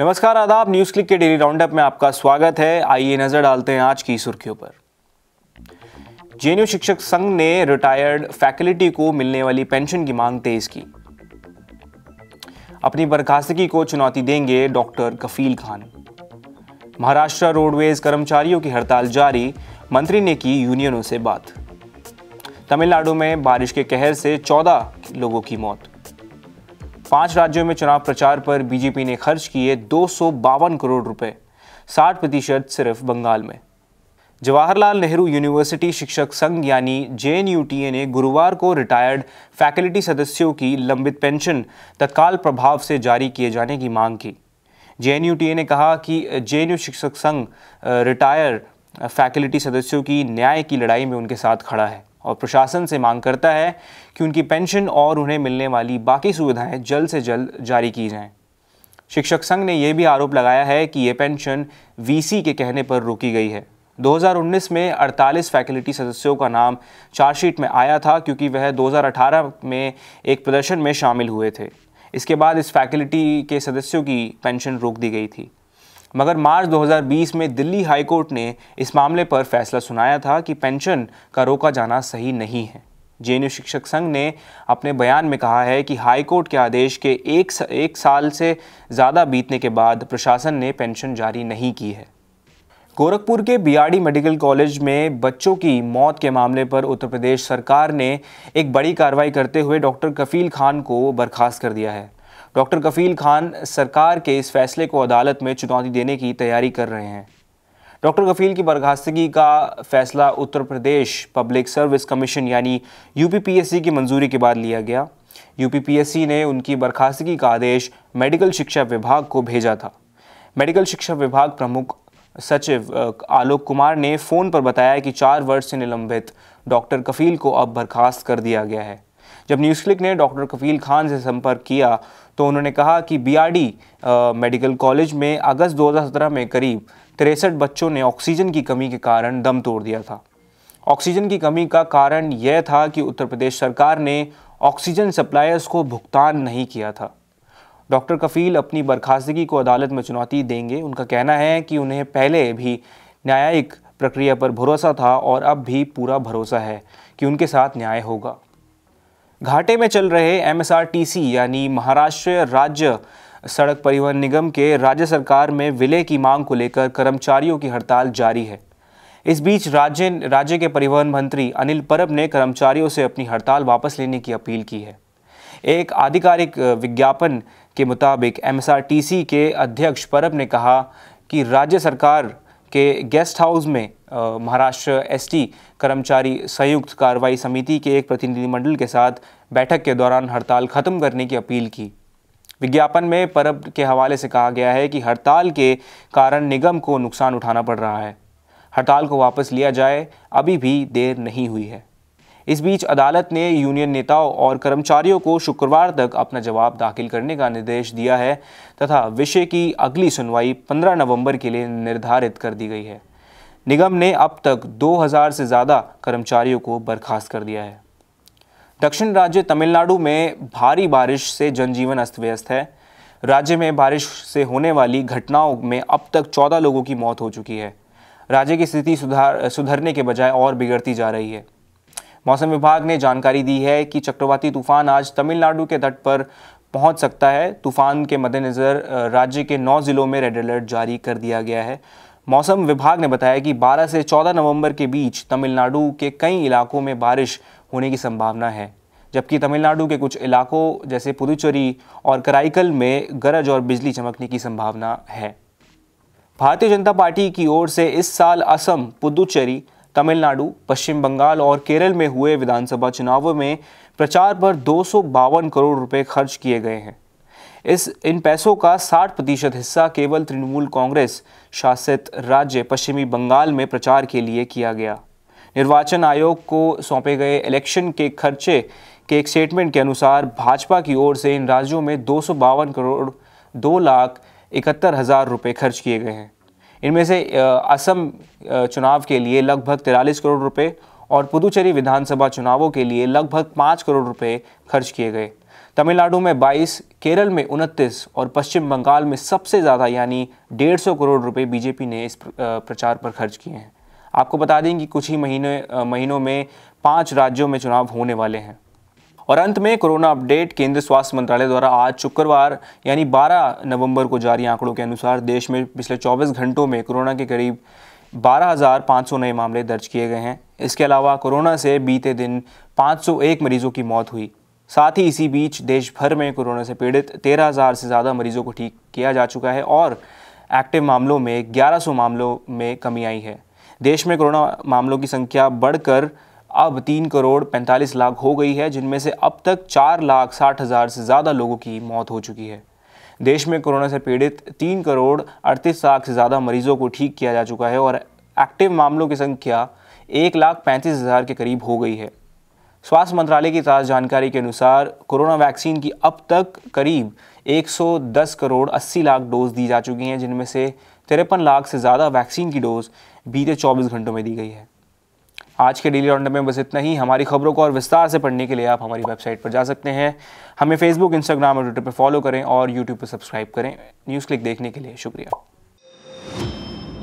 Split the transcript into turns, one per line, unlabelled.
नमस्कार आदाब news click के डेली राउंडअप में आपका स्वागत है आइए नजर डालते हैं आज की सुर्खियों पर जेएनयू शिक्षक संघ ने रिटायर्ड फैकल्टी को मिलने वाली पेंशन की मांग तेज की अपनी बर्खास्तगी को चुनौती देंगे डॉक्टर कफील खान महाराष्ट्र रोडवेज कर्मचारियों की हड़ताल जारी मंत्री ने की यूनियनों से बात तमिलनाडु में बारिश के कहर से 14 लोगों की मौत पांच राज्यों में चुनाव प्रचार पर बीजेपी ने खर्च किए दो करोड़ रुपए साठ प्रतिशत सिर्फ बंगाल में जवाहरलाल नेहरू यूनिवर्सिटी शिक्षक संघ यानी जे ने गुरुवार को रिटायर्ड फैकल्टी सदस्यों की लंबित पेंशन तत्काल प्रभाव से जारी किए जाने की मांग की जे ने कहा कि जे शिक्षक संघ रिटायर्ड फैकल्टी सदस्यों की न्याय की लड़ाई में उनके साथ खड़ा है और प्रशासन से मांग करता है कि उनकी पेंशन और उन्हें मिलने वाली बाकी सुविधाएं जल्द से जल्द जारी की जाएं। शिक्षक संघ ने यह भी आरोप लगाया है कि ये पेंशन वीसी के कहने पर रोकी गई है 2019 में 48 फैकल्टी सदस्यों का नाम चार्जशीट में आया था क्योंकि वह 2018 में एक प्रदर्शन में शामिल हुए थे इसके बाद इस फैकल्टी के सदस्यों की पेंशन रोक दी गई थी मगर मार्च 2020 में दिल्ली हाईकोर्ट ने इस मामले पर फैसला सुनाया था कि पेंशन का रोका जाना सही नहीं है जे शिक्षक संघ ने अपने बयान में कहा है कि हाईकोर्ट के आदेश के एक, सा, एक साल से ज़्यादा बीतने के बाद प्रशासन ने पेंशन जारी नहीं की है गोरखपुर के बीआरडी मेडिकल कॉलेज में बच्चों की मौत के मामले पर उत्तर प्रदेश सरकार ने एक बड़ी कार्रवाई करते हुए डॉक्टर कफील खान को बर्खास्त कर दिया है डॉक्टर कफ़ील खान सरकार के इस फैसले को अदालत में चुनौती देने की तैयारी कर रहे हैं डॉक्टर कफील की बर्खास्तगी का फैसला Uttar Pradesh public service commission यानी यूपीपीएससी की मंजूरी के बाद लिया गया यूपीपीएससी ने उनकी बर्खास्तगी का आदेश मेडिकल शिक्षा विभाग को भेजा था मेडिकल शिक्षा विभाग प्रमुख सचिव आलोक कुमार ने फ़ोन पर बताया कि चार वर्ष से निलंबित डॉक्टर कफील को अब बर्खास्त कर दिया गया है जब न्यूज़ क्लिक ने डॉक्टर कफील खान से संपर्क किया तो उन्होंने कहा कि बीआरडी मेडिकल कॉलेज में अगस्त 2017 में करीब तिरसठ बच्चों ने ऑक्सीजन की कमी के कारण दम तोड़ दिया था ऑक्सीजन की कमी का कारण यह था कि उत्तर प्रदेश सरकार ने ऑक्सीजन सप्लायर्स को भुगतान नहीं किया था डॉक्टर कफील अपनी बर्खास्तगी को अदालत में चुनौती देंगे उनका कहना है कि उन्हें पहले भी न्यायिक प्रक्रिया पर भरोसा था और अब भी पूरा भरोसा है कि उनके साथ न्याय होगा घाटे में चल रहे एमएसआरटीसी यानी महाराष्ट्र राज्य सड़क परिवहन निगम के राज्य सरकार में विलय की मांग को लेकर कर्मचारियों की हड़ताल जारी है इस बीच राज्य राज्य के परिवहन मंत्री अनिल परब ने कर्मचारियों से अपनी हड़ताल वापस लेने की अपील की है एक आधिकारिक विज्ञापन के मुताबिक एमएसआरटीसी के अध्यक्ष परब ने कहा कि राज्य सरकार के गेस्ट हाउस में महाराष्ट्र एसटी कर्मचारी संयुक्त कार्रवाई समिति के एक प्रतिनिधिमंडल के साथ बैठक के दौरान हड़ताल खत्म करने की अपील की विज्ञापन में परब के हवाले से कहा गया है कि हड़ताल के कारण निगम को नुकसान उठाना पड़ रहा है हड़ताल को वापस लिया जाए अभी भी देर नहीं हुई है इस बीच अदालत ने यूनियन नेताओं और कर्मचारियों को शुक्रवार तक अपना जवाब दाखिल करने का निर्देश दिया है तथा विषय की अगली सुनवाई 15 नवंबर के लिए निर्धारित कर दी गई है निगम ने अब तक 2000 से ज़्यादा कर्मचारियों को बर्खास्त कर दिया है दक्षिण राज्य तमिलनाडु में भारी बारिश से जनजीवन अस्त व्यस्त है राज्य में बारिश से होने वाली घटनाओं में अब तक 14 लोगों की मौत हो चुकी है राज्य की स्थिति सुधार सुधरने के बजाय और बिगड़ती जा रही है मौसम विभाग ने जानकारी दी है कि चक्रवाती तूफान आज तमिलनाडु के तट पर पहुंच सकता है तूफान के मद्देनज़र राज्य के नौ ज़िलों में रेड अलर्ट जारी कर दिया गया है मौसम विभाग ने बताया कि 12 से 14 नवंबर के बीच तमिलनाडु के कई इलाकों में बारिश होने की संभावना है जबकि तमिलनाडु के कुछ इलाकों जैसे पुदुचेरी और कराईकल में गरज और बिजली चमकने की संभावना है भारतीय जनता पार्टी की ओर से इस साल असम पुदुचेरी तमिलनाडु पश्चिम बंगाल और केरल में हुए विधानसभा चुनावों में प्रचार पर दो करोड़ रुपए खर्च किए गए हैं इस इन पैसों का 60 प्रतिशत हिस्सा केवल तृणमूल कांग्रेस शासित राज्य पश्चिमी बंगाल में प्रचार के लिए किया गया निर्वाचन आयोग को सौंपे गए इलेक्शन के खर्चे के एक स्टेटमेंट के अनुसार भाजपा की ओर से इन राज्यों में दो करोड़ दो लाख इकहत्तर हज़ार रुपये खर्च किए गए हैं इनमें से असम चुनाव के लिए लगभग तिरालीस करोड़ रुपए और पुदुचेरी विधानसभा चुनावों के लिए लगभग पाँच करोड़ रुपए खर्च किए गए तमिलनाडु में 22, केरल में 29 और पश्चिम बंगाल में सबसे ज़्यादा यानी 150 करोड़ रुपए बीजेपी ने इस प्रचार पर खर्च किए हैं आपको बता दें कि कुछ ही महीने महीनों में पाँच राज्यों में चुनाव होने वाले हैं और अंत में कोरोना अपडेट केंद्रीय स्वास्थ्य मंत्रालय द्वारा आज शुक्रवार यानी 12 नवंबर को जारी आंकड़ों के अनुसार देश में पिछले 24 घंटों में कोरोना के करीब 12,500 नए मामले दर्ज किए गए हैं इसके अलावा कोरोना से बीते दिन 501 मरीजों की मौत हुई साथ ही इसी बीच देश भर में कोरोना से पीड़ित 13,000 से ज़्यादा मरीजों को ठीक किया जा चुका है और एक्टिव मामलों में 1100 मामलों में कमी आई है देश में कोरोना मामलों की संख्या बढ़कर अब तीन करोड़ पैंतालीस लाख हो गई है जिनमें से अब तक चार लाख साठ हज़ार से ज़्यादा लोगों की मौत हो चुकी है देश में कोरोना से पीड़ित तीन करोड़ अड़तीस लाख से ज़्यादा मरीजों को ठीक किया जा चुका है और एक्टिव मामलों की संख्या एक लाख पैंतीस हज़ार के करीब हो गई है स्वास्थ्य मंत्रालय की ताज़ा जानकारी के अनुसार कोरोना वैक्सीन की अब तक करीब 110 करोड़ 80 लाख डोज दी जा चुकी हैं जिनमें से तिरपन लाख से ज़्यादा वैक्सीन की डोज बीते 24 घंटों में दी गई है आज के डेली राउंड में बस इतना ही हमारी खबरों को और विस्तार से पढ़ने के लिए आप हमारी वेबसाइट पर जा सकते हैं हमें फेसबुक इंस्टाग्राम और ट्विटर पर फॉलो करें और यूट्यूब पर सब्सक्राइब करें न्यूज़ क्लिक देखने के लिए शुक्रिया